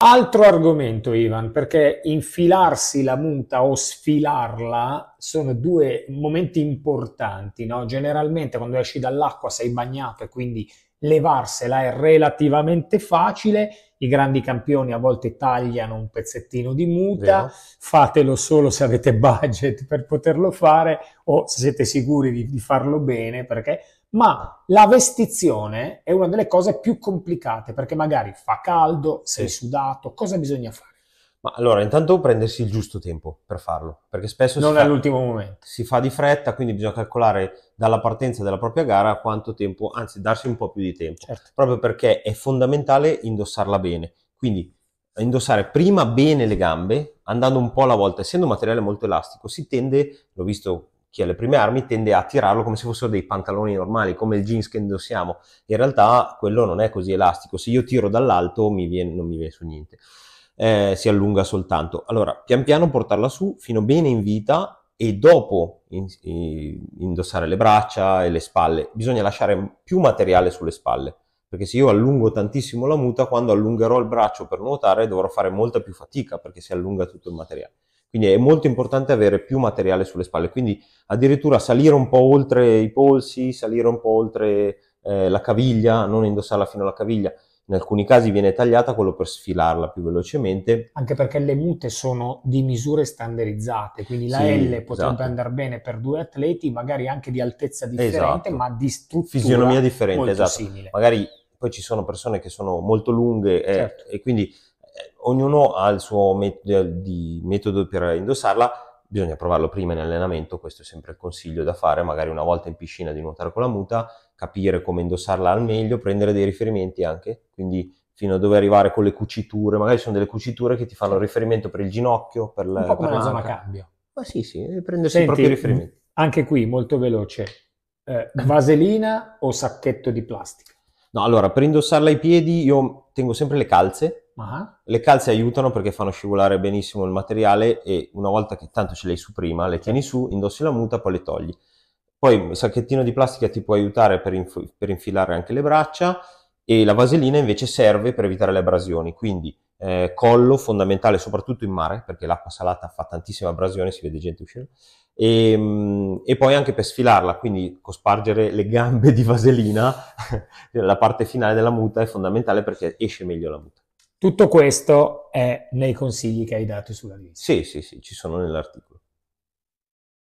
Altro argomento, Ivan, perché infilarsi la muta o sfilarla sono due momenti importanti. No? Generalmente quando esci dall'acqua sei bagnato e quindi levarsela è relativamente facile. I grandi campioni a volte tagliano un pezzettino di muta, Vero. fatelo solo se avete budget per poterlo fare o se siete sicuri di, di farlo bene, perché ma la vestizione è una delle cose più complicate perché magari fa caldo, sei sì. sudato, cosa bisogna fare? Ma allora, intanto prendersi il giusto tempo per farlo, perché spesso non si, all'ultimo fa, momento. si fa di fretta, quindi bisogna calcolare dalla partenza della propria gara quanto tempo, anzi darsi un po' più di tempo, certo. proprio perché è fondamentale indossarla bene. Quindi indossare prima bene le gambe, andando un po' alla volta, essendo un materiale molto elastico, si tende, l'ho visto chi ha le prime armi tende a tirarlo come se fossero dei pantaloni normali, come il jeans che indossiamo. In realtà quello non è così elastico. Se io tiro dall'alto mi viene, non mi viene su niente, eh, si allunga soltanto. Allora, pian piano portarla su fino bene in vita e dopo in, in, indossare le braccia e le spalle. Bisogna lasciare più materiale sulle spalle, perché se io allungo tantissimo la muta, quando allungherò il braccio per nuotare dovrò fare molta più fatica perché si allunga tutto il materiale. Quindi è molto importante avere più materiale sulle spalle, quindi addirittura salire un po' oltre i polsi, salire un po' oltre eh, la caviglia, non indossarla fino alla caviglia. In alcuni casi viene tagliata quello per sfilarla più velocemente. Anche perché le mute sono di misure standardizzate, quindi la sì, L potrebbe esatto. andare bene per due atleti, magari anche di altezza esatto. differente, esatto. ma di struttura fisionomia differente, esatto. simile. Magari poi ci sono persone che sono molto lunghe eh, certo. eh, e quindi ognuno ha il suo metodo, di, metodo per indossarla, bisogna provarlo prima in allenamento, questo è sempre il consiglio da fare, magari una volta in piscina di nuotare con la muta, capire come indossarla al meglio, prendere dei riferimenti anche, quindi fino a dove arrivare con le cuciture, magari sono delle cuciture che ti fanno riferimento per il ginocchio, per la... Un po' come la zona cambio. Ma sì, sì, eh, prendersi Senti, i propri riferimenti. Anche qui, molto veloce, eh, vaselina o sacchetto di plastica? No, allora, per indossarla ai piedi io tengo sempre le calze, Uh-huh. Le calze aiutano perché fanno scivolare benissimo il materiale e una volta che tanto ce le hai su prima, le tieni su, indossi la muta, poi le togli. Poi il sacchettino di plastica ti può aiutare per, inf- per infilare anche le braccia e la vaselina invece serve per evitare le abrasioni, quindi eh, collo fondamentale soprattutto in mare perché l'acqua salata fa tantissima abrasione, si vede gente uscire, e, ehm, e poi anche per sfilarla, quindi cospargere le gambe di vaselina, la parte finale della muta è fondamentale perché esce meglio la muta. Tutto questo è nei consigli che hai dato sulla rivista. Sì, sì, sì, ci sono nell'articolo.